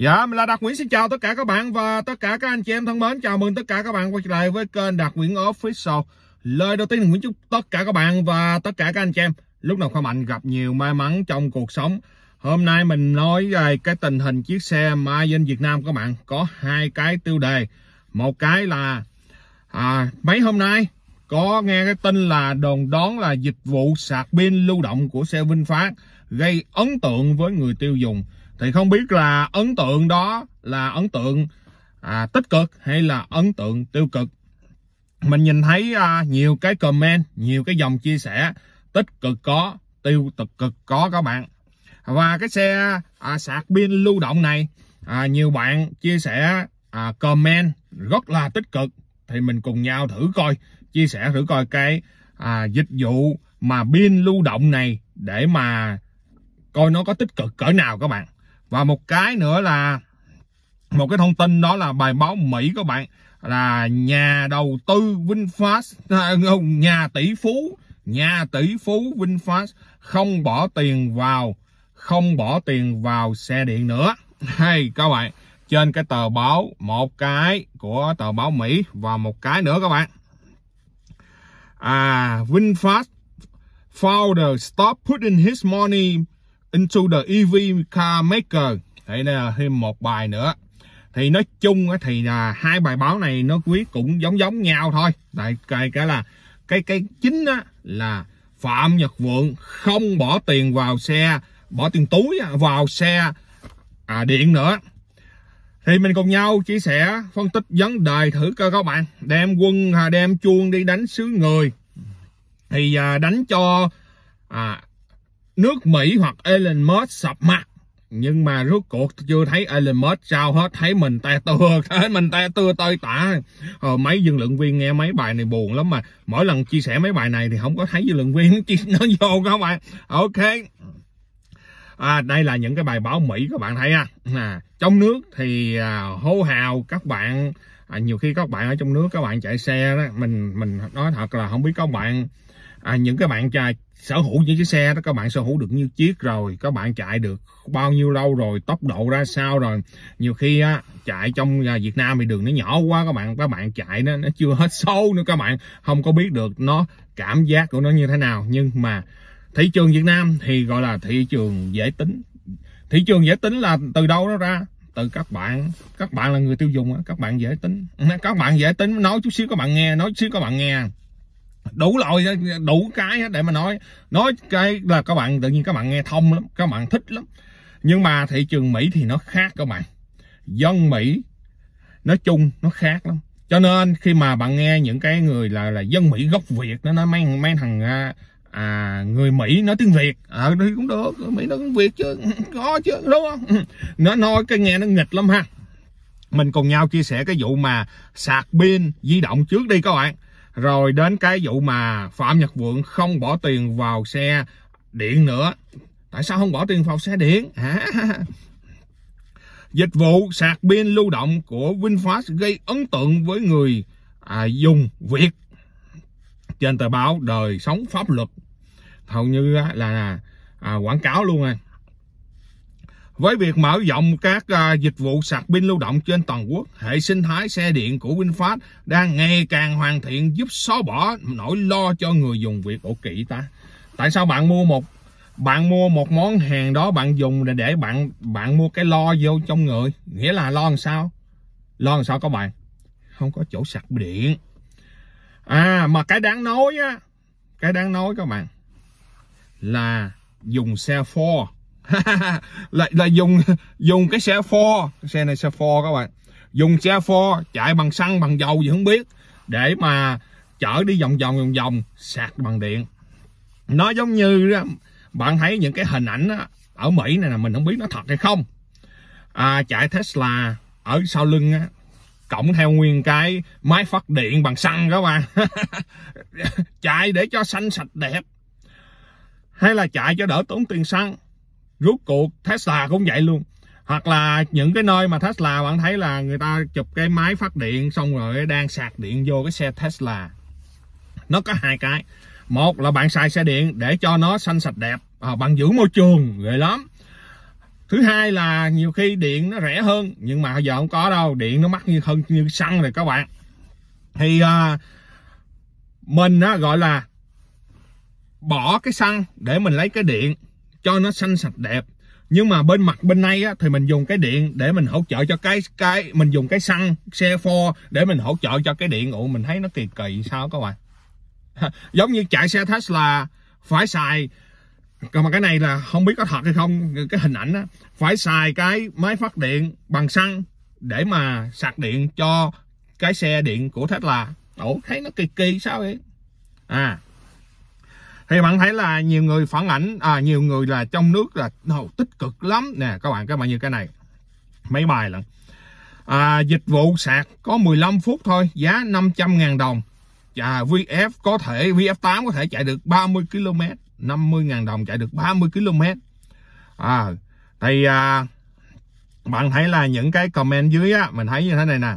Dạ, mình là Đạt Nguyễn xin chào tất cả các bạn và tất cả các anh chị em thân mến. Chào mừng tất cả các bạn quay trở lại với kênh Đạt Nguyễn Official. Lời đầu tiên Nguyễn chúc tất cả các bạn và tất cả các anh chị em lúc nào khỏe mạnh gặp nhiều may mắn trong cuộc sống. Hôm nay mình nói về cái tình hình chiếc xe Made in Việt Nam các bạn có hai cái tiêu đề. Một cái là à, mấy hôm nay có nghe cái tin là đồn đón là dịch vụ sạc pin lưu động của xe VinFast gây ấn tượng với người tiêu dùng thì không biết là ấn tượng đó là ấn tượng à, tích cực hay là ấn tượng tiêu cực mình nhìn thấy à, nhiều cái comment nhiều cái dòng chia sẻ tích cực có tiêu cực cực có các bạn và cái xe à, sạc pin lưu động này à, nhiều bạn chia sẻ à, comment rất là tích cực thì mình cùng nhau thử coi chia sẻ thử coi cái à, dịch vụ mà pin lưu động này để mà coi nó có tích cực cỡ nào các bạn và một cái nữa là một cái thông tin đó là bài báo Mỹ các bạn là nhà đầu tư VinFast à, nhà tỷ phú nhà tỷ phú VinFast không bỏ tiền vào không bỏ tiền vào xe điện nữa hay các bạn trên cái tờ báo một cái của tờ báo Mỹ và một cái nữa các bạn à VinFast founder stop putting his money Into the EV Car Maker đây là thêm một bài nữa thì nói chung thì là hai bài báo này nó viết cũng giống giống nhau thôi tại cái cái là cái cái chính á, là phạm nhật vượng không bỏ tiền vào xe bỏ tiền túi vào xe à, điện nữa thì mình cùng nhau chia sẻ phân tích vấn đề thử cơ các bạn đem quân à, đem chuông đi đánh xứ người thì à, đánh cho à, nước Mỹ hoặc Elon Musk sập mặt nhưng mà rốt cuộc chưa thấy Elon Musk sao hết thấy mình te tưa thấy mình te tưa tơi tả ờ, mấy dư lượng viên nghe mấy bài này buồn lắm mà mỗi lần chia sẻ mấy bài này thì không có thấy dư lượng viên nó vô các bạn ok à, đây là những cái bài báo Mỹ các bạn thấy ha à, trong nước thì à, hô hào các bạn à, nhiều khi các bạn ở trong nước các bạn chạy xe đó mình mình nói thật là không biết các bạn à, những cái bạn chạy sở hữu những chiếc xe đó các bạn sở hữu được nhiêu chiếc rồi các bạn chạy được bao nhiêu lâu rồi tốc độ ra sao rồi nhiều khi á, chạy trong à, Việt Nam thì đường nó nhỏ quá các bạn các bạn chạy nó nó chưa hết sâu nữa các bạn không có biết được nó cảm giác của nó như thế nào nhưng mà thị trường Việt Nam thì gọi là thị trường dễ tính thị trường dễ tính là từ đâu nó ra từ các bạn các bạn là người tiêu dùng các bạn dễ tính các bạn dễ tính nói chút xíu các bạn nghe nói chút xíu các bạn nghe đủ loại đủ cái để mà nói nói cái là các bạn tự nhiên các bạn nghe thông lắm các bạn thích lắm nhưng mà thị trường mỹ thì nó khác các bạn dân mỹ nói chung nó khác lắm cho nên khi mà bạn nghe những cái người là là dân mỹ gốc việt nó nói mang mang thằng à, à, người Mỹ nói tiếng Việt ờ à, thì cũng được Mỹ nói tiếng Việt chứ có chứ đúng không nó nói cái nghe nó nghịch lắm ha mình cùng nhau chia sẻ cái vụ mà sạc pin di động trước đi các bạn rồi đến cái vụ mà phạm nhật vượng không bỏ tiền vào xe điện nữa tại sao không bỏ tiền vào xe điện hả dịch vụ sạc pin lưu động của vinfast gây ấn tượng với người à, dùng việt trên tờ báo đời sống pháp luật hầu như là à, quảng cáo luôn rồi à. Với việc mở rộng các à, dịch vụ sạc pin lưu động trên toàn quốc, hệ sinh thái xe điện của VinFast đang ngày càng hoàn thiện giúp xóa bỏ nỗi lo cho người dùng việc ổ kỵ ta. Tại sao bạn mua một bạn mua một món hàng đó bạn dùng là để bạn bạn mua cái lo vô trong người, nghĩa là lo làm sao? Lo làm sao các bạn? Không có chỗ sạc điện. À mà cái đáng nói á, cái đáng nói các bạn là dùng xe Ford là là dùng dùng cái xe Ford xe này xe Ford các bạn dùng xe Ford chạy bằng xăng bằng dầu gì không biết để mà chở đi vòng vòng vòng vòng sạc bằng điện nó giống như bạn thấy những cái hình ảnh đó, ở Mỹ này là mình không biết nó thật hay không à, chạy Tesla ở sau lưng á, cộng theo nguyên cái máy phát điện bằng xăng các bạn chạy để cho xanh sạch đẹp hay là chạy cho đỡ tốn tiền xăng rút cuộc Tesla cũng vậy luôn hoặc là những cái nơi mà Tesla bạn thấy là người ta chụp cái máy phát điện xong rồi đang sạc điện vô cái xe Tesla nó có hai cái một là bạn xài xe điện để cho nó xanh sạch đẹp à, bạn giữ môi trường ghê lắm thứ hai là nhiều khi điện nó rẻ hơn nhưng mà giờ không có đâu điện nó mắc như hơn như xăng rồi các bạn thì à, mình á, gọi là bỏ cái xăng để mình lấy cái điện cho nó xanh sạch đẹp nhưng mà bên mặt bên này á, thì mình dùng cái điện để mình hỗ trợ cho cái cái mình dùng cái xăng xe pho để mình hỗ trợ cho cái điện ủa mình thấy nó kỳ kỳ sao các bạn giống như chạy xe Tesla phải xài còn mà cái này là không biết có thật hay không cái hình ảnh á phải xài cái máy phát điện bằng xăng để mà sạc điện cho cái xe điện của Tesla ủa thấy nó kỳ kỳ sao vậy à thì bạn thấy là nhiều người phản ảnh à, nhiều người là trong nước là oh, tích cực lắm nè các bạn các bạn như cái này mấy bài lận à, dịch vụ sạc có 15 phút thôi giá 500 ngàn đồng à, VF có thể VF8 có thể chạy được 30 km 50 ngàn đồng chạy được 30 km à, thì à, bạn thấy là những cái comment dưới á mình thấy như thế này nè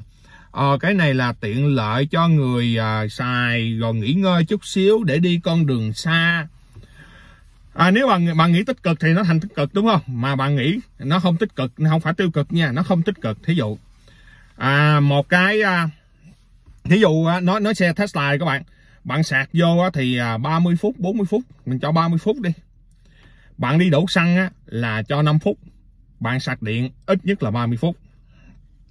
ờ, cái này là tiện lợi cho người à, xài rồi nghỉ ngơi chút xíu để đi con đường xa à, nếu bạn bạn nghĩ tích cực thì nó thành tích cực đúng không mà bạn nghĩ nó không tích cực nó không phải tiêu cực nha nó không tích cực thí dụ à, một cái à, thí dụ nó à, nói xe Tesla các bạn bạn sạc vô thì 30 à, phút 40 phút mình cho 30 phút đi bạn đi đổ xăng là cho 5 phút bạn sạc điện ít nhất là 30 phút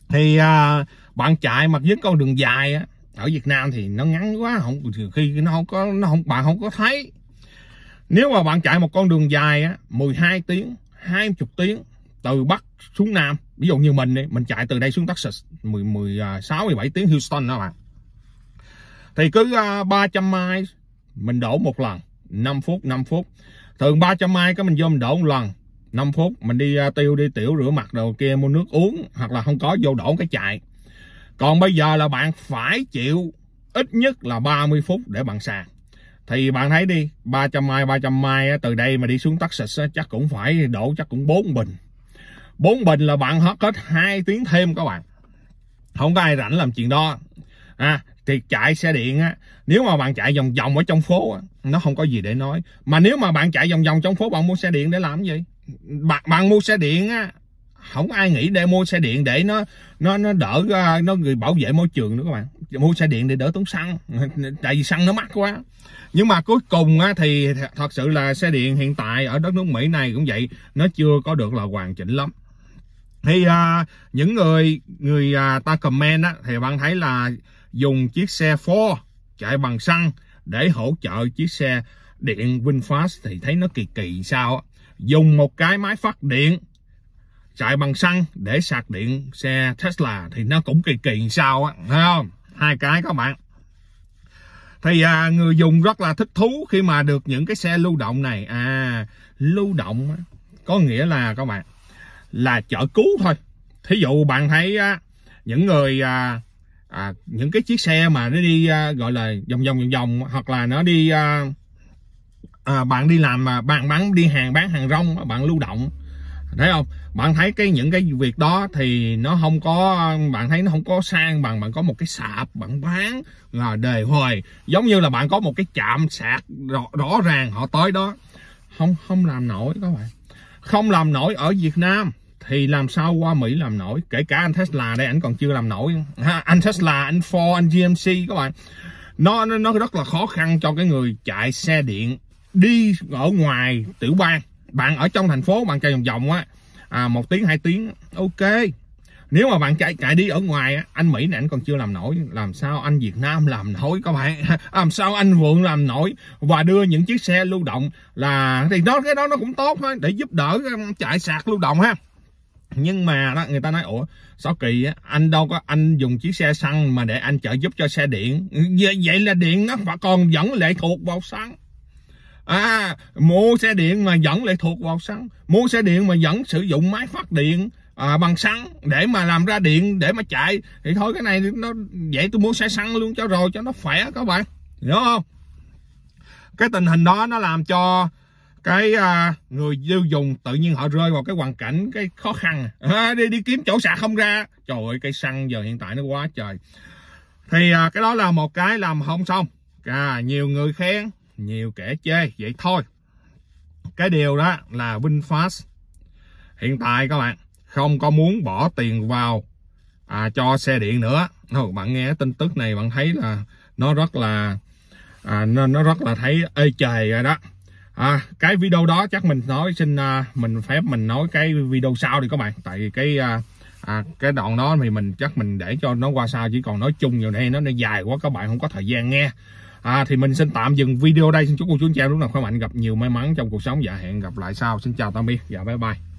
thì à, bạn chạy mà với con đường dài á ở Việt Nam thì nó ngắn quá không khi nó không có nó không bạn không có thấy nếu mà bạn chạy một con đường dài á 12 tiếng 20 tiếng từ Bắc xuống Nam ví dụ như mình đi mình chạy từ đây xuống Texas 10, 16 17 tiếng Houston đó bạn thì cứ 300 à, mai mình đổ một lần 5 phút 5 phút thường 300 mai cái mình vô mình đổ một lần 5 phút mình đi à, tiêu đi tiểu rửa mặt đồ kia mua nước uống hoặc là không có vô đổ cái chạy còn bây giờ là bạn phải chịu ít nhất là 30 phút để bạn sạc. Thì bạn thấy đi, 300 mai 300 mai từ đây mà đi xuống Texas chắc cũng phải đổ chắc cũng 4 bình. 4 bình là bạn hết hết 2 tiếng thêm các bạn. Không có ai rảnh làm chuyện đó. À, thì chạy xe điện á, nếu mà bạn chạy vòng vòng ở trong phố á, nó không có gì để nói. Mà nếu mà bạn chạy vòng vòng trong phố bạn mua xe điện để làm gì? Bạn bạn mua xe điện á không ai nghĩ để mua xe điện để nó nó nó đỡ à, nó người bảo vệ môi trường nữa các bạn mua xe điện để đỡ tốn xăng tại vì xăng nó mắc quá nhưng mà cuối cùng thì thật sự là xe điện hiện tại ở đất nước mỹ này cũng vậy nó chưa có được là hoàn chỉnh lắm thì à, những người người à, ta comment á, thì bạn thấy là dùng chiếc xe Ford chạy bằng xăng để hỗ trợ chiếc xe điện VinFast thì thấy nó kỳ kỳ sao á. dùng một cái máy phát điện chạy bằng xăng để sạc điện xe Tesla thì nó cũng kỳ kỳ sao á thấy không hai cái các bạn thì à, người dùng rất là thích thú khi mà được những cái xe lưu động này à lưu động có nghĩa là các bạn là chợ cứu thôi thí dụ bạn thấy á, những người à, à, những cái chiếc xe mà nó đi à, gọi là vòng vòng vòng vòng hoặc là nó đi à, à, bạn đi làm mà bạn bán đi hàng bán hàng rong bạn lưu động thấy không bạn thấy cái những cái việc đó thì nó không có bạn thấy nó không có sang bằng bạn có một cái sạp bạn bán là đề hồi giống như là bạn có một cái chạm sạc rõ, rõ ràng họ tới đó không không làm nổi các bạn không làm nổi ở Việt Nam thì làm sao qua Mỹ làm nổi kể cả anh Tesla đây anh còn chưa làm nổi ha, anh Tesla anh Ford anh GMC các bạn nó nó nó rất là khó khăn cho cái người chạy xe điện đi ở ngoài tiểu bang bạn ở trong thành phố bạn chạy vòng vòng á à, một tiếng hai tiếng ok nếu mà bạn chạy chạy đi ở ngoài anh Mỹ này anh còn chưa làm nổi làm sao anh Việt Nam làm nổi các bạn làm sao anh Vượng làm nổi và đưa những chiếc xe lưu động là thì đó cái đó nó cũng tốt ha, để giúp đỡ um, chạy sạc lưu động ha nhưng mà đó người ta nói ủa sao kỳ anh đâu có anh dùng chiếc xe xăng mà để anh trợ giúp cho xe điện vậy, vậy là điện nó còn vẫn lệ thuộc vào xăng à mua xe điện mà vẫn lại thuộc vào xăng mua xe điện mà vẫn sử dụng máy phát điện à, bằng xăng để mà làm ra điện để mà chạy thì thôi cái này nó vậy tôi mua xe xăng luôn cho rồi cho nó khỏe các bạn hiểu không cái tình hình đó nó làm cho cái à, người tiêu dùng tự nhiên họ rơi vào cái hoàn cảnh cái khó khăn à, đi đi kiếm chỗ sạc không ra trời ơi cây xăng giờ hiện tại nó quá trời thì à, cái đó là một cái làm không xong à, nhiều người khen nhiều kẻ chê vậy thôi cái điều đó là VinFast hiện tại các bạn không có muốn bỏ tiền vào à, cho xe điện nữa no, bạn nghe tin tức này bạn thấy là nó rất là à, nó, nó rất là thấy ê chề rồi đó à, cái video đó chắc mình nói xin à, mình phép mình nói cái video sau đi các bạn tại cái à, à, cái đoạn đó thì mình chắc mình để cho nó qua sau chỉ còn nói chung nhiều đây nó, nó dài quá các bạn không có thời gian nghe à, thì mình xin tạm dừng video đây xin chúc cô chú anh chị em lúc nào khỏe mạnh gặp nhiều may mắn trong cuộc sống và dạ, hẹn gặp lại sau xin chào tạm biệt và dạ, bye bye